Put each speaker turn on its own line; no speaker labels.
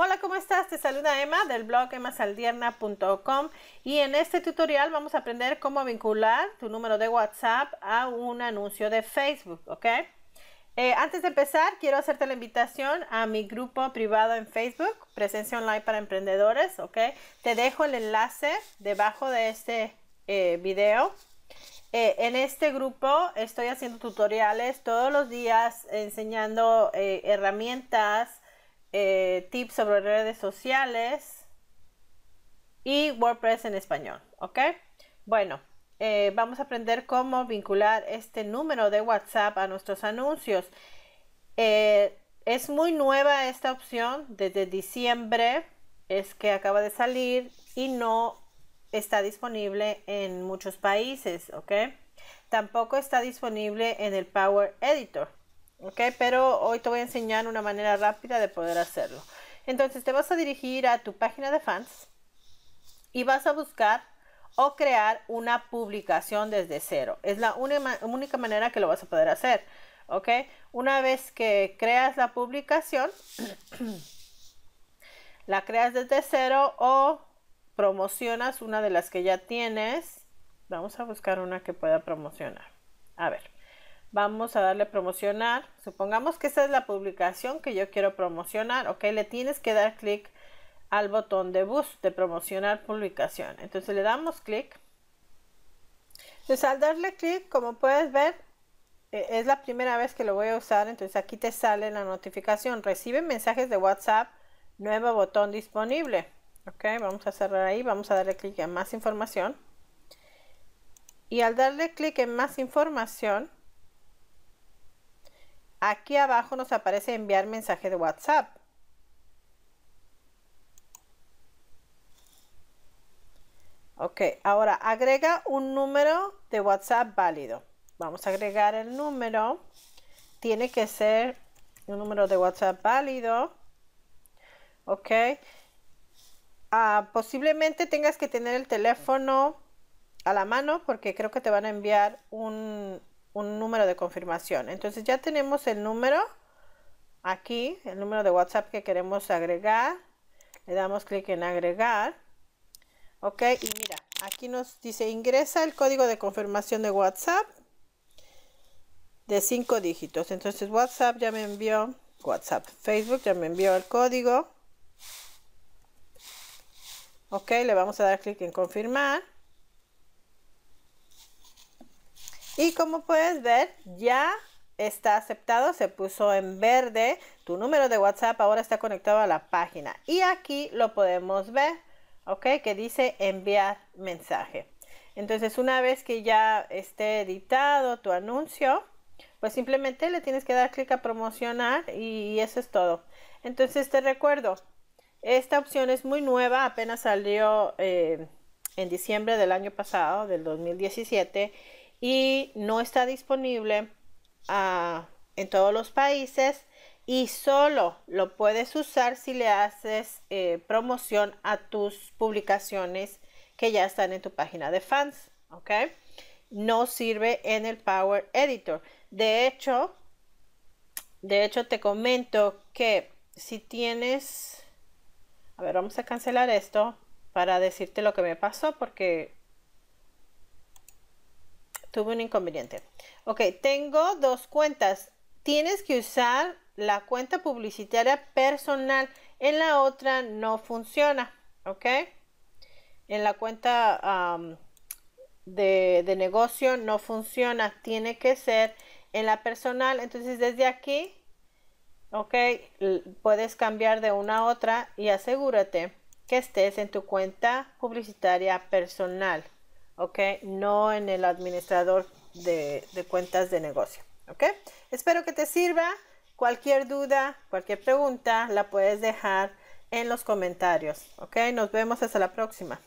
Hola, ¿cómo estás? Te saluda Emma del blog emasaldiernacom y en este tutorial vamos a aprender cómo vincular tu número de WhatsApp a un anuncio de Facebook, ¿ok? Eh, antes de empezar, quiero hacerte la invitación a mi grupo privado en Facebook, Presencia Online para Emprendedores, ¿ok? Te dejo el enlace debajo de este eh, video. Eh, en este grupo estoy haciendo tutoriales todos los días, enseñando herramientas, eh, tips sobre redes sociales y WordPress en español, ¿ok? Bueno, eh, vamos a aprender cómo vincular este número de WhatsApp a nuestros anuncios. Eh, es muy nueva esta opción, desde diciembre es que acaba de salir y no está disponible en muchos países, ¿ok? Tampoco está disponible en el Power Editor. ¿ok? Pero hoy te voy a enseñar una manera rápida de poder hacerlo. Entonces te vas a dirigir a tu página de fans y vas a buscar o crear una publicación desde cero. Es la única manera que lo vas a poder hacer, ¿ok? Una vez que creas la publicación, la creas desde cero o promocionas una de las que ya tienes. Vamos a buscar una que pueda promocionar. A ver vamos a darle promocionar. Supongamos que esta es la publicación que yo quiero promocionar, ¿ok? Le tienes que dar clic al botón de bus de promocionar publicación. Entonces le damos clic. Entonces al darle clic, como puedes ver, e, es la primera vez que lo voy a usar. Entonces aquí te sale la notificación. Recibe mensajes de WhatsApp, nuevo botón disponible. Ok, vamos a cerrar ahí, vamos a darle clic en más información. Y al darle clic en más información, Aquí abajo nos aparece enviar mensaje de WhatsApp. Ok, ahora agrega un número de WhatsApp válido. Vamos a agregar el número. Tiene que ser un número de WhatsApp válido. Ok. Ah, posiblemente tengas que tener el teléfono a la mano porque creo que te van a enviar un, un número de confirmación. Entonces ya tenemos el número aquí, el número de WhatsApp que queremos agregar. Le damos clic en agregar. Ok, y mira, aquí nos dice ingresa el código de confirmación de WhatsApp de cinco dígitos. Entonces WhatsApp ya me envió, WhatsApp, Facebook ya me envió el código. Ok, le vamos a dar clic en confirmar. Y como puedes ver, ya está aceptado, se puso en verde. Tu número de WhatsApp ahora está conectado a la página. Y aquí lo podemos ver, ¿ok? Que dice enviar mensaje. Entonces, una vez que ya esté editado tu anuncio, pues simplemente le tienes que dar clic a promocionar y eso es todo. Entonces, te recuerdo, esta opción es muy nueva, apenas salió eh, en diciembre del año pasado, del 2017 y no está disponible ah, en todos los países y solo lo puedes usar si le haces eh, promoción a tus publicaciones que ya están en tu página de fans, ¿ok? No sirve en el Power Editor. De hecho, de hecho te comento que si tienes, a ver, vamos a cancelar esto para decirte lo que me pasó porque Tuve un inconveniente. Ok, tengo dos cuentas. Tienes que usar la cuenta publicitaria personal. En la otra no funciona. Ok. En la cuenta de, de negocio no funciona. Tiene que ser en la personal. Entonces desde aquí ok puedes cambiar de una a otra y asegúrate que estés en tu cuenta publicitaria personal ¿ok? No en el administrador de, cuentas de negocio, ¿ok? Espero que te sirva. Cualquier duda, cualquier pregunta, la puedes dejar en los comentarios, ¿ok? Nos vemos hasta la próxima.